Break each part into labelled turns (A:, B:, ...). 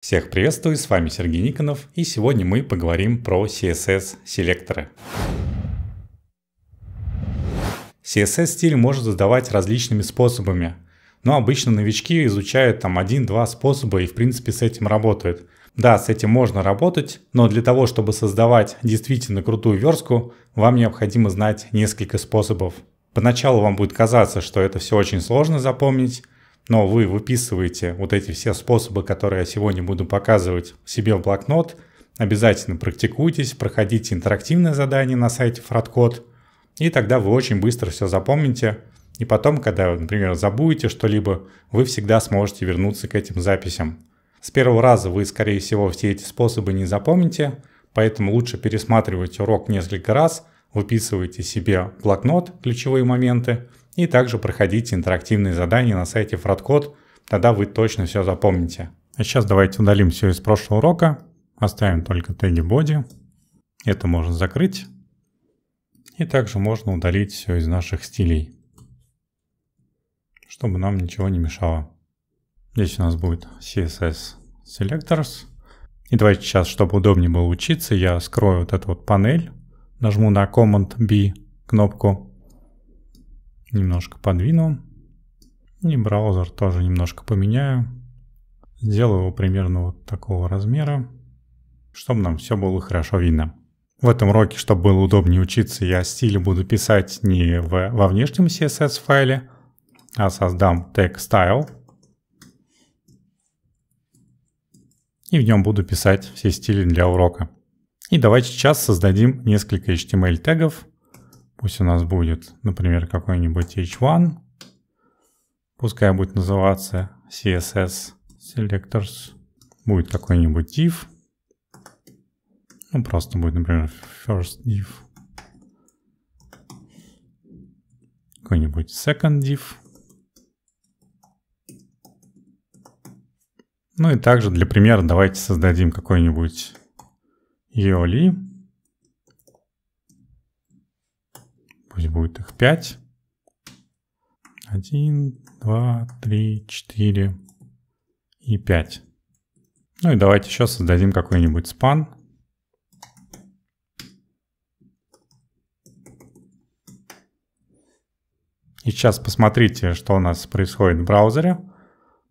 A: Всех приветствую, с вами Сергей Никонов, и сегодня мы поговорим про CSS-селекторы. CSS-стиль можно задавать различными способами, но обычно новички изучают там один-два способа и в принципе с этим работают. Да, с этим можно работать, но для того, чтобы создавать действительно крутую верстку, вам необходимо знать несколько способов. Поначалу вам будет казаться, что это все очень сложно запомнить, но вы выписываете вот эти все способы, которые я сегодня буду показывать себе в блокнот, обязательно практикуйтесь, проходите интерактивное задание на сайте ФродКод, и тогда вы очень быстро все запомните, и потом, когда, например, забудете что-либо, вы всегда сможете вернуться к этим записям. С первого раза вы, скорее всего, все эти способы не запомните, поэтому лучше пересматривать урок несколько раз, выписывайте себе в блокнот ключевые моменты – и также проходите интерактивные задания на сайте FratCode, тогда вы точно все запомните. А сейчас давайте удалим все из прошлого урока, оставим только теги body. Это можно закрыть. И также можно удалить все из наших стилей, чтобы нам ничего не мешало. Здесь у нас будет CSS Selectors. И давайте сейчас, чтобы удобнее было учиться, я скрою вот эту вот панель, нажму на Command-B кнопку немножко подвину. И браузер тоже немножко поменяю. Сделаю его примерно вот такого размера, чтобы нам все было хорошо видно. В этом уроке, чтобы было удобнее учиться, я стили буду писать не в, во внешнем CSS файле, а создам тег style. И в нем буду писать все стили для урока. И давайте сейчас создадим несколько HTML эм тегов, Пусть у нас будет, например, какой-нибудь h1. Пускай будет называться CSS Selectors. Будет какой-нибудь div. Ну, просто будет, например, first div. Какой-нибудь second div. Ну и также для примера давайте создадим какой-нибудь EOLI. пусть будет их 5. 1, 2, 3, 4 и 5. Ну и давайте еще создадим какой-нибудь спан. И сейчас посмотрите, что у нас происходит в браузере.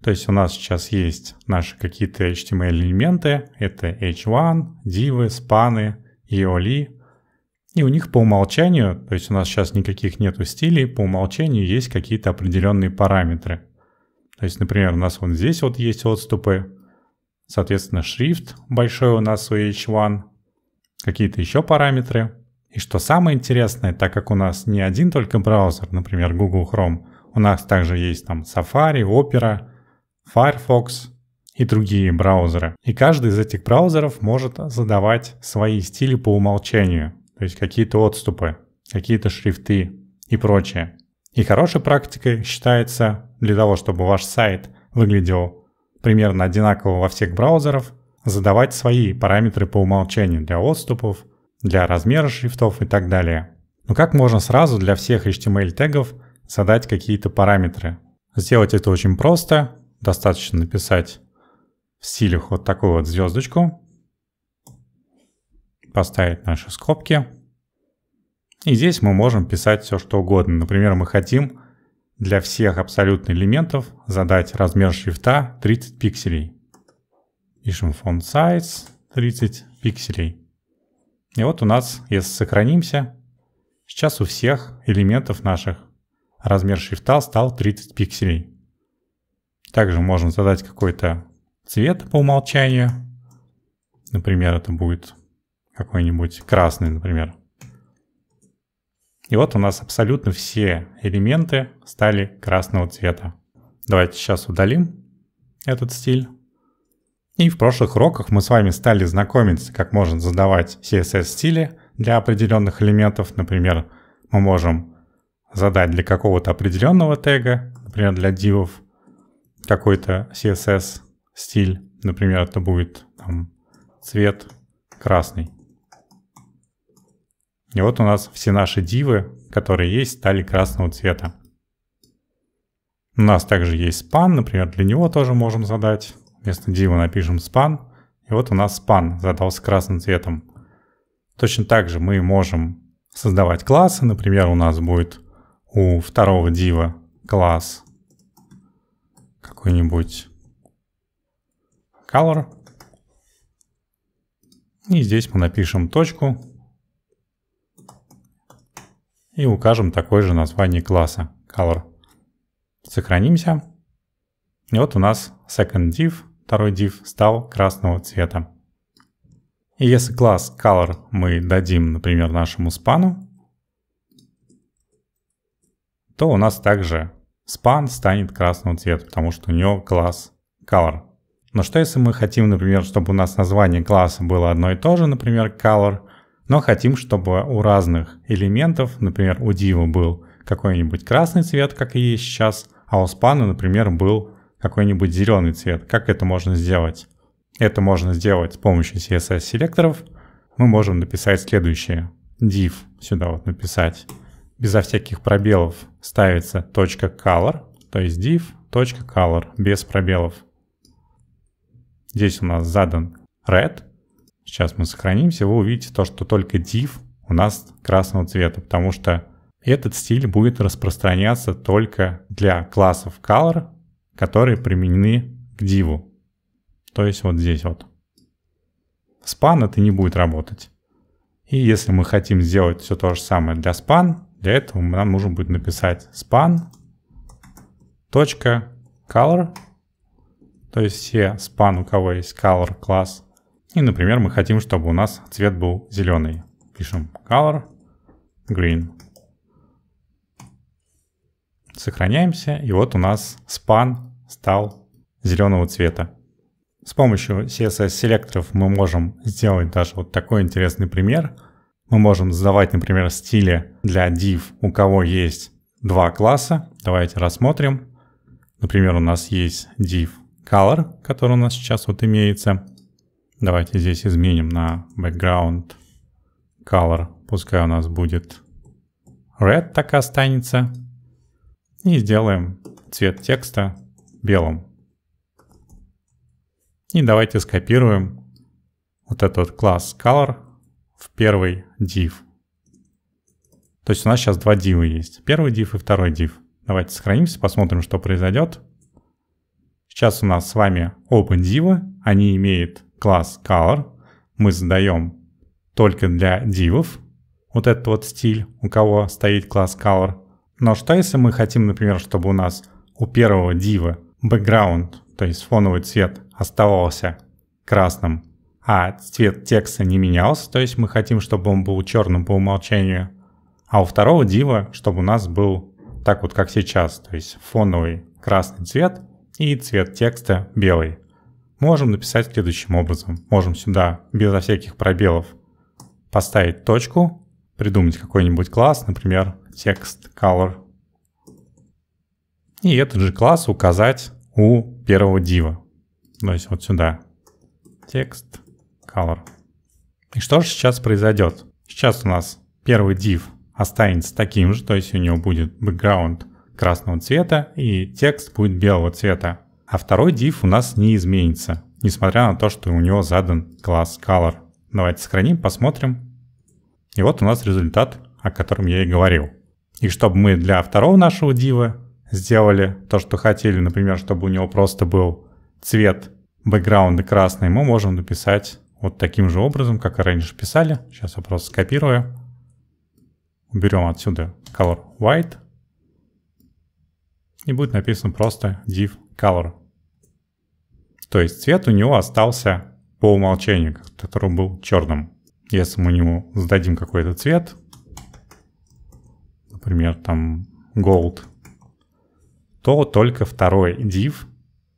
A: То есть у нас сейчас есть наши какие-то HTML-элементы. Это h1, дивы, спаны, EOLI. И у них по умолчанию, то есть у нас сейчас никаких нету стилей, по умолчанию есть какие-то определенные параметры. То есть, например, у нас вот здесь вот есть отступы, соответственно, шрифт большой у нас у H1, какие-то еще параметры. И что самое интересное, так как у нас не один только браузер, например, Google Chrome, у нас также есть там Safari, Opera, Firefox и другие браузеры. И каждый из этих браузеров может задавать свои стили по умолчанию то есть какие-то отступы, какие-то шрифты и прочее. И хорошей практикой считается для того, чтобы ваш сайт выглядел примерно одинаково во всех браузерах, задавать свои параметры по умолчанию для отступов, для размера шрифтов и так далее. Но ну как можно сразу для всех HTML эм тегов задать какие-то параметры? Сделать это очень просто. Достаточно написать в стилях вот такую вот звездочку, поставить наши скобки. И здесь мы можем писать все что угодно. Например, мы хотим для всех абсолютно элементов задать размер шрифта 30 пикселей. Пишем font size 30 пикселей. И вот у нас, если сохранимся, сейчас у всех элементов наших размер шрифта стал 30 пикселей. Также можем задать какой-то цвет по умолчанию. Например, это будет какой-нибудь красный, например. И вот у нас абсолютно все элементы стали красного цвета. Давайте сейчас удалим этот стиль. И в прошлых уроках мы с вами стали знакомиться, как можно задавать CSS стили для определенных элементов. Например, мы можем задать для какого-то определенного тега, например, для дивов какой-то CSS стиль. Например, это будет там, цвет красный. И вот у нас все наши дивы, которые есть, стали красного цвета. У нас также есть span, например, для него тоже можем задать. Вместо дива напишем span. И вот у нас span задался красным цветом. Точно так же мы можем создавать классы. Например, у нас будет у второго дива класс какой-нибудь color. И здесь мы напишем точку, и укажем такое же название класса color. Сохранимся. И вот у нас second div, второй div, стал красного цвета. И если класс color мы дадим, например, нашему спану, то у нас также span станет красного цвета, потому что у него класс color. Но что если мы хотим, например, чтобы у нас название класса было одно и то же, например, color, но хотим, чтобы у разных элементов, например, у дива был какой-нибудь красный цвет, как и есть сейчас, а у спана, например, был какой-нибудь зеленый цвет. Как это можно сделать? Это можно сделать с помощью CSS селекторов. Мы можем написать следующее. div сюда вот написать. Безо всяких пробелов ставится точка .color, то есть div .color без пробелов. Здесь у нас задан red, Сейчас мы сохранимся, вы увидите то, что только div у нас красного цвета, потому что этот стиль будет распространяться только для классов color, которые применены к div. То есть вот здесь вот. Span это не будет работать. И если мы хотим сделать все то же самое для span, для этого нам нужно будет написать span .color, то есть все span, у кого есть color класс, и, например, мы хотим, чтобы у нас цвет был зеленый. Пишем color green. Сохраняемся, и вот у нас span стал зеленого цвета. С помощью CSS-селекторов мы можем сделать даже вот такой интересный пример. Мы можем задавать, например, стили для div, у кого есть два класса. Давайте рассмотрим. Например, у нас есть div color, который у нас сейчас вот имеется. Давайте здесь изменим на background color. Пускай у нас будет red, так и останется. И сделаем цвет текста белым. И давайте скопируем вот этот класс color в первый div. То есть у нас сейчас два дивы есть. Первый div и второй div. Давайте сохранимся, посмотрим, что произойдет. Сейчас у нас с вами open дивы. Они имеют класс color мы задаем только для дивов, вот этот вот стиль, у кого стоит класс color. Но что если мы хотим, например, чтобы у нас у первого дива background, то есть фоновый цвет оставался красным, а цвет текста не менялся, то есть мы хотим, чтобы он был черным по умолчанию, а у второго дива, чтобы у нас был так вот как сейчас, то есть фоновый красный цвет и цвет текста белый можем написать следующим образом. Можем сюда, безо всяких пробелов, поставить точку, придумать какой-нибудь класс, например, текст color. И этот же класс указать у первого дива. То есть вот сюда. Текст color. И что же сейчас произойдет? Сейчас у нас первый div останется таким же, то есть у него будет background красного цвета и текст будет белого цвета. А второй div у нас не изменится, несмотря на то, что у него задан класс color. Давайте сохраним, посмотрим. И вот у нас результат, о котором я и говорил. И чтобы мы для второго нашего дива сделали то, что хотели, например, чтобы у него просто был цвет бэкграунда красный, мы можем написать вот таким же образом, как и раньше писали. Сейчас я просто скопирую. Уберем отсюда color white. И будет написано просто div color. То есть цвет у него остался по умолчанию, который был черным. Если мы ему зададим какой-то цвет, например, там gold, то только второй div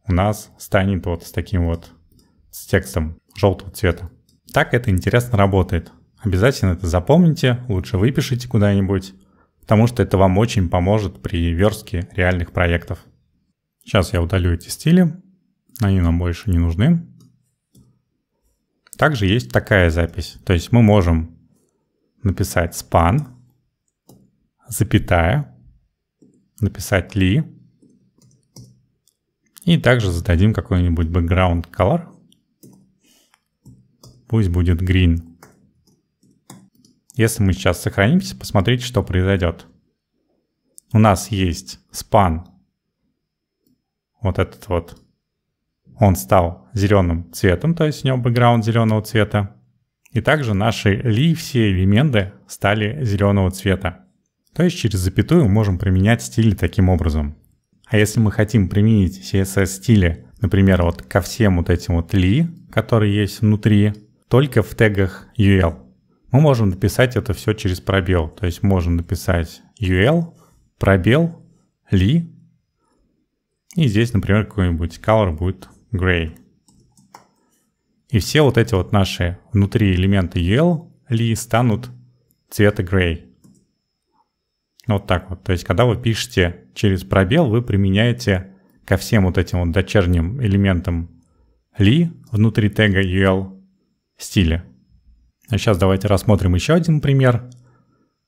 A: у нас станет вот с таким вот с текстом желтого цвета. Так это интересно работает. Обязательно это запомните, лучше выпишите куда-нибудь, потому что это вам очень поможет при верстке реальных проектов. Сейчас я удалю эти стили. Они нам больше не нужны. Также есть такая запись. То есть мы можем написать span, запятая, написать ли. И также зададим какой-нибудь background color. Пусть будет green. Если мы сейчас сохранимся, посмотрите, что произойдет. У нас есть span, вот этот вот он стал зеленым цветом, то есть у него бэкграунд зеленого цвета. И также наши ли все элементы стали зеленого цвета. То есть через запятую мы можем применять стили таким образом. А если мы хотим применить CSS стили, например, вот ко всем вот этим вот ли, которые есть внутри, только в тегах UL, мы можем написать это все через пробел. То есть можем написать UL, пробел, ли, и здесь, например, какой-нибудь color будет Gray. И все вот эти вот наши внутри элементы UL ли станут цвета Gray. Вот так вот. То есть, когда вы пишете через пробел, вы применяете ко всем вот этим вот дочерним элементам ли внутри тега UL стиля. А сейчас давайте рассмотрим еще один пример.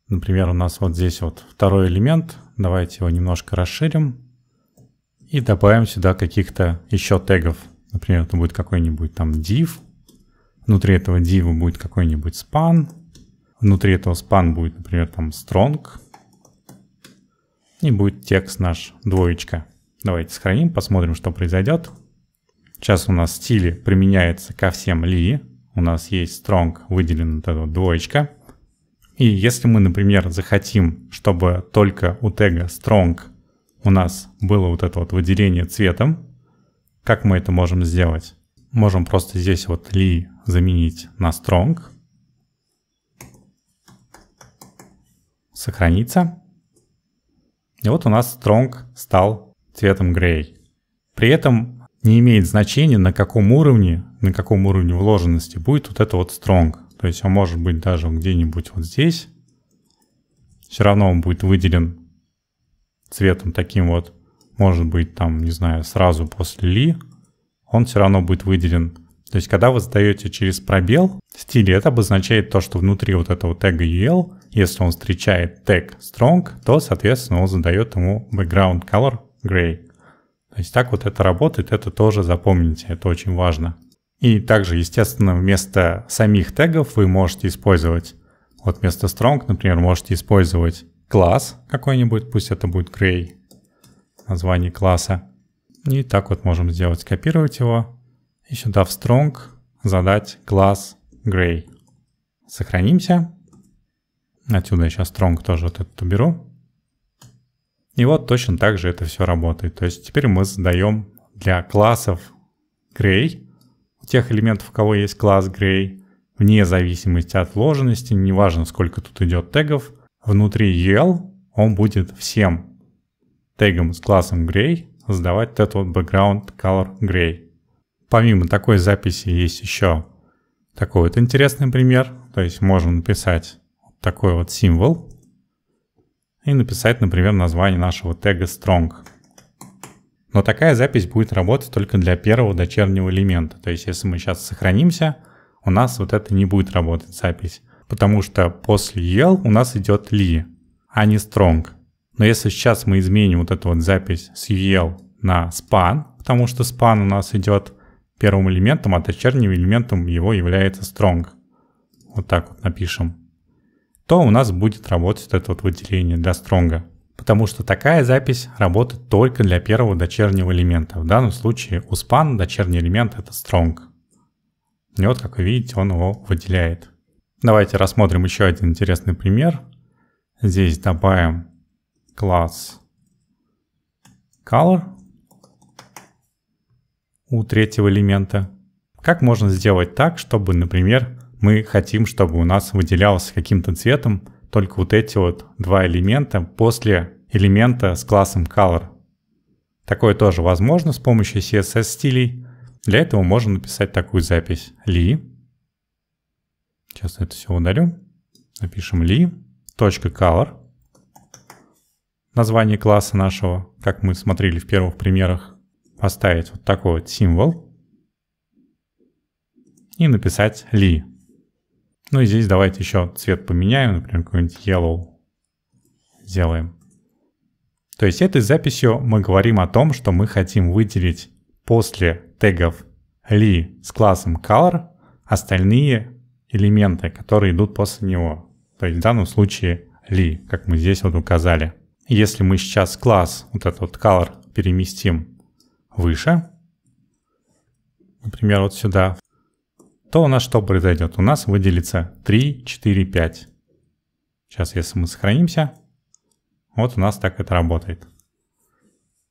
A: Например, у нас вот здесь вот второй элемент. Давайте его немножко расширим и добавим сюда каких-то еще тегов. Например, это будет какой-нибудь там div. Внутри этого div будет какой-нибудь span. Внутри этого span будет, например, там strong. И будет текст наш двоечка. Давайте сохраним, посмотрим, что произойдет. Сейчас у нас стили применяется ко всем ли. У нас есть strong, выделена вот эта двоечка. И если мы, например, захотим, чтобы только у тега strong – у нас было вот это вот выделение цветом. Как мы это можем сделать? Можем просто здесь вот ли заменить на strong. Сохранится. И вот у нас strong стал цветом грей. При этом не имеет значения, на каком уровне, на каком уровне вложенности будет вот это вот strong. То есть он может быть даже где-нибудь вот здесь. Все равно он будет выделен цветом таким вот, может быть, там, не знаю, сразу после ли, он все равно будет выделен. То есть, когда вы задаете через пробел стили, это обозначает то, что внутри вот этого тега UL, если он встречает тег strong, то, соответственно, он задает ему background color gray. То есть так вот это работает, это тоже запомните, это очень важно. И также, естественно, вместо самих тегов вы можете использовать, вот вместо strong, например, можете использовать класс какой-нибудь, пусть это будет gray, название класса. И так вот можем сделать, скопировать его. И сюда в strong задать класс gray. Сохранимся. Отсюда я сейчас strong тоже вот этот уберу. И вот точно так же это все работает. То есть теперь мы задаем для классов gray, у тех элементов, у кого есть класс gray, вне зависимости от вложенности, неважно сколько тут идет тегов, Внутри EL он будет всем тегам с классом Gray создавать этот вот background color Gray. Помимо такой записи есть еще такой вот интересный пример. То есть можно написать такой вот символ и написать, например, название нашего тега strong. Но такая запись будет работать только для первого дочернего элемента. То есть если мы сейчас сохранимся, у нас вот это не будет работать запись потому что после ел у нас идет ли, а не strong. Но если сейчас мы изменим вот эту вот запись с ел на span, потому что span у нас идет первым элементом, а дочерним элементом его является strong. Вот так вот напишем. То у нас будет работать это вот выделение для стронга. Потому что такая запись работает только для первого дочернего элемента. В данном случае у span дочерний элемент это strong. И вот как вы видите он его выделяет. Давайте рассмотрим еще один интересный пример. Здесь добавим класс color у третьего элемента. Как можно сделать так, чтобы, например, мы хотим, чтобы у нас выделялся каким-то цветом только вот эти вот два элемента после элемента с классом color. Такое тоже возможно с помощью CSS стилей. Для этого можно написать такую запись li Сейчас это все удалю. Напишем li .color. Название класса нашего, как мы смотрели в первых примерах, поставить вот такой вот символ и написать li. Ну и здесь давайте еще цвет поменяем, например, какой-нибудь yellow сделаем. То есть этой записью мы говорим о том, что мы хотим выделить после тегов li с классом color остальные элементы, которые идут после него. То есть в данном случае ли, как мы здесь вот указали. Если мы сейчас класс, вот этот вот color, переместим выше, например, вот сюда, то у нас что произойдет? У нас выделится 3, 4, 5. Сейчас, если мы сохранимся, вот у нас так это работает.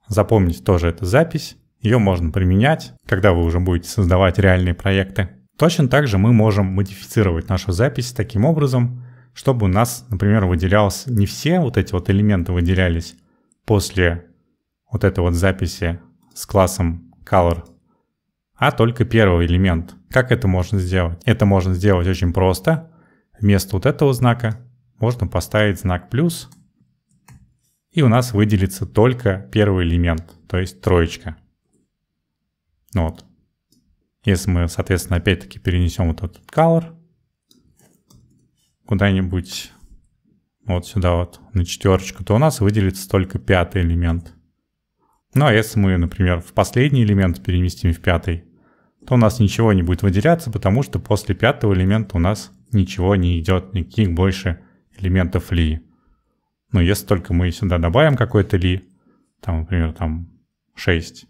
A: Запомнить тоже эту запись. Ее можно применять, когда вы уже будете создавать реальные проекты. Точно так же мы можем модифицировать нашу запись таким образом, чтобы у нас, например, выделялось не все вот эти вот элементы выделялись после вот этой вот записи с классом color, а только первый элемент. Как это можно сделать? Это можно сделать очень просто. Вместо вот этого знака можно поставить знак плюс, и у нас выделится только первый элемент, то есть троечка. Вот. Если мы, соответственно, опять-таки перенесем вот этот color куда-нибудь вот сюда вот на четверочку, то у нас выделится только пятый элемент. Ну а если мы, например, в последний элемент переместим в пятый, то у нас ничего не будет выделяться, потому что после пятого элемента у нас ничего не идет, никаких больше элементов ли. Но ну, если только мы сюда добавим какой-то ли, там, например, там 6,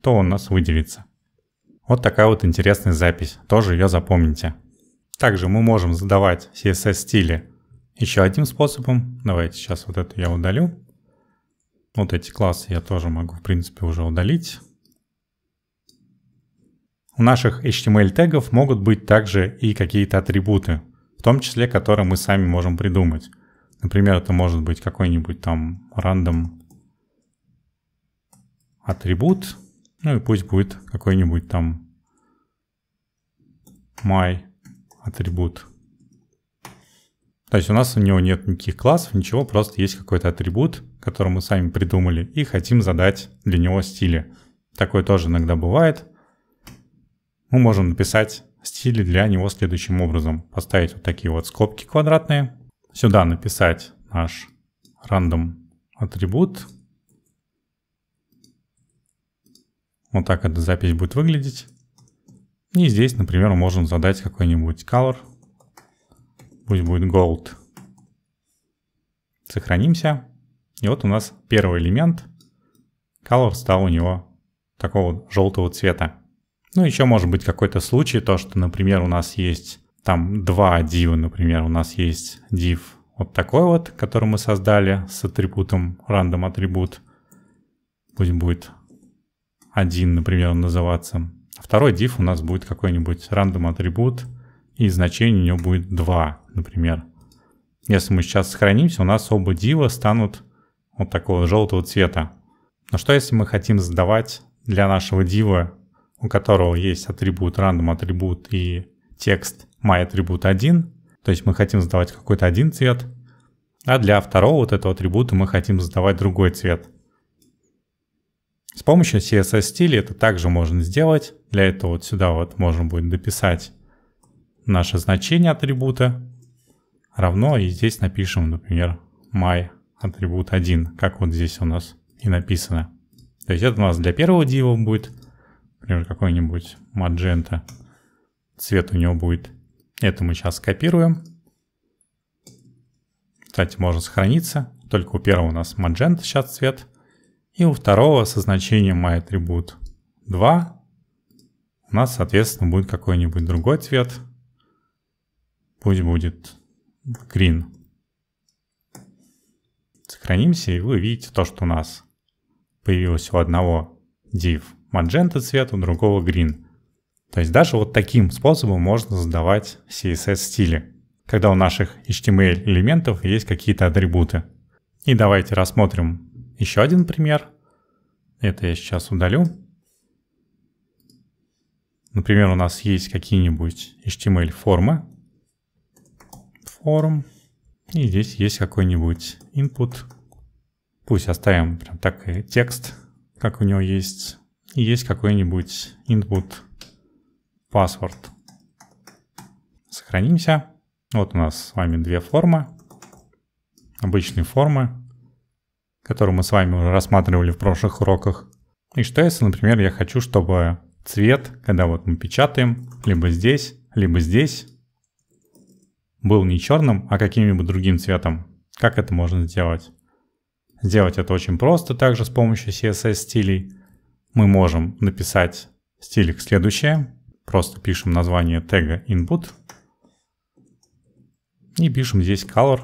A: то он у нас выделится. Вот такая вот интересная запись, тоже ее запомните. Также мы можем задавать CSS стили еще одним способом. Давайте сейчас вот это я удалю. Вот эти классы я тоже могу, в принципе, уже удалить. У наших HTML тегов могут быть также и какие-то атрибуты, в том числе, которые мы сами можем придумать. Например, это может быть какой-нибудь там рандом атрибут, ну и пусть будет какой-нибудь там my атрибут. То есть у нас у него нет никаких классов, ничего, просто есть какой-то атрибут, который мы сами придумали и хотим задать для него стили. Такое тоже иногда бывает. Мы можем написать стили для него следующим образом. Поставить вот такие вот скобки квадратные. Сюда написать наш random атрибут. Вот так эта запись будет выглядеть. И здесь, например, можем задать какой-нибудь color. Пусть будет gold. Сохранимся. И вот у нас первый элемент. Color стал у него такого желтого цвета. Ну, еще может быть какой-то случай, то, что, например, у нас есть там два дива, например, у нас есть div вот такой вот, который мы создали с атрибутом random атрибут. Пусть будет один, например, называться. Второй div у нас будет какой-нибудь рандом атрибут, и значение у него будет 2, например. Если мы сейчас сохранимся, у нас оба дива станут вот такого желтого цвета. Но что если мы хотим задавать для нашего дива, у которого есть атрибут random атрибут и текст my атрибут 1, то есть мы хотим задавать какой-то один цвет, а для второго вот этого атрибута мы хотим задавать другой цвет – с помощью CSS стиля это также можно сделать. Для этого вот сюда вот можно будет дописать наше значение атрибута равно и здесь напишем, например, my атрибут 1, как вот здесь у нас и написано. То есть это у нас для первого дива будет, например, какой-нибудь magenta. Цвет у него будет. Это мы сейчас скопируем. Кстати, можно сохраниться. Только у первого у нас magenta сейчас цвет. И у второго со значением myAttribute 2 у нас, соответственно, будет какой-нибудь другой цвет. Пусть будет green. Сохранимся, и вы видите то, что у нас появилось у одного div magenta цвет, у другого green. То есть даже вот таким способом можно задавать CSS стили, когда у наших HTML эм элементов есть какие-то атрибуты. И давайте рассмотрим еще один пример. Это я сейчас удалю. Например, у нас есть какие-нибудь HTML-формы. Эм Form. И здесь есть какой-нибудь input. Пусть оставим прям так и э, текст, как у него есть. И есть какой-нибудь input password. Сохранимся. Вот у нас с вами две формы. Обычные формы которую мы с вами уже рассматривали в прошлых уроках. И что если, например, я хочу, чтобы цвет, когда вот мы печатаем, либо здесь, либо здесь, был не черным, а каким нибудь другим цветом. Как это можно сделать? Сделать это очень просто, также с помощью CSS стилей. Мы можем написать в следующее. Просто пишем название тега input. И пишем здесь color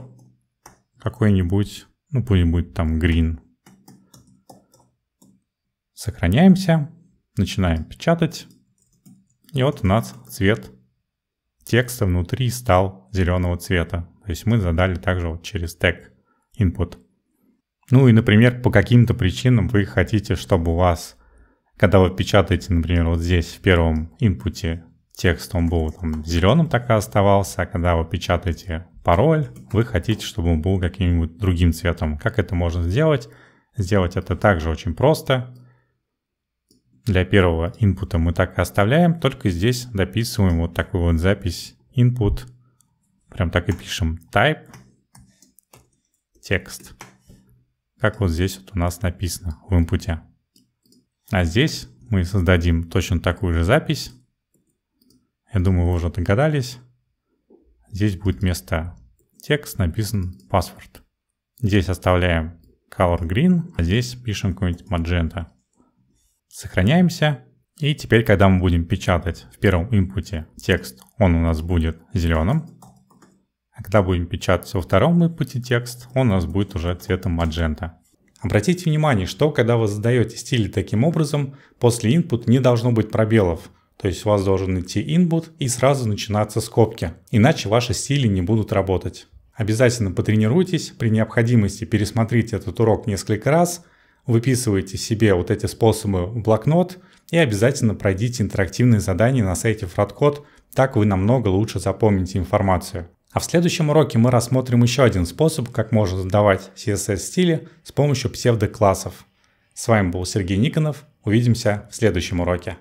A: какой-нибудь ну, пусть будет там green. Сохраняемся. Начинаем печатать. И вот у нас цвет текста внутри стал зеленого цвета. То есть мы задали также вот через тег input. Ну и, например, по каким-то причинам вы хотите, чтобы у вас, когда вы печатаете, например, вот здесь в первом инпуте текст, он был там зеленым так и оставался, а когда вы печатаете пароль, вы хотите, чтобы он был каким-нибудь другим цветом. Как это можно сделать? Сделать это также очень просто. Для первого инпута мы так и оставляем, только здесь дописываем вот такую вот запись input. Прям так и пишем type текст. Как вот здесь вот у нас написано в инпуте. А здесь мы создадим точно такую же запись. Я думаю, вы уже догадались. Здесь будет место текст написан паспорт. Здесь оставляем color green, а здесь пишем какой-нибудь magenta. Сохраняемся. И теперь, когда мы будем печатать в первом импуте текст, он у нас будет зеленым. А когда будем печатать во втором импуте текст, он у нас будет уже цветом magenta. Обратите внимание, что когда вы задаете стили таким образом, после input не должно быть пробелов, то есть у вас должен идти input и сразу начинаться скобки, иначе ваши стили не будут работать. Обязательно потренируйтесь, при необходимости пересмотрите этот урок несколько раз, выписывайте себе вот эти способы в блокнот и обязательно пройдите интерактивные задания на сайте FratCode, так вы намного лучше запомните информацию. А в следующем уроке мы рассмотрим еще один способ, как можно задавать CSS-стили с помощью псевдоклассов. С вами был Сергей Никонов, увидимся в следующем уроке.